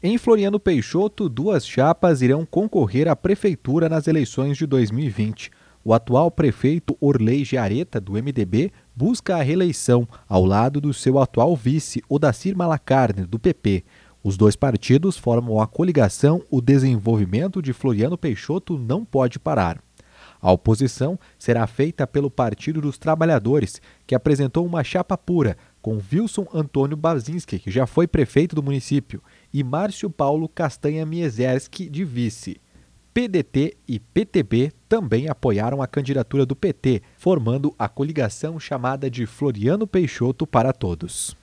Em Floriano Peixoto, duas chapas irão concorrer à prefeitura nas eleições de 2020. O atual prefeito Orley Giareta, do MDB, busca a reeleição, ao lado do seu atual vice, Odacir Malacarne, do PP. Os dois partidos formam a coligação O Desenvolvimento de Floriano Peixoto Não Pode Parar. A oposição será feita pelo Partido dos Trabalhadores, que apresentou uma chapa pura, com Wilson Antônio Bazinski, que já foi prefeito do município, e Márcio Paulo Castanha Miezerski, de vice. PDT e PTB também apoiaram a candidatura do PT, formando a coligação chamada de Floriano Peixoto para Todos.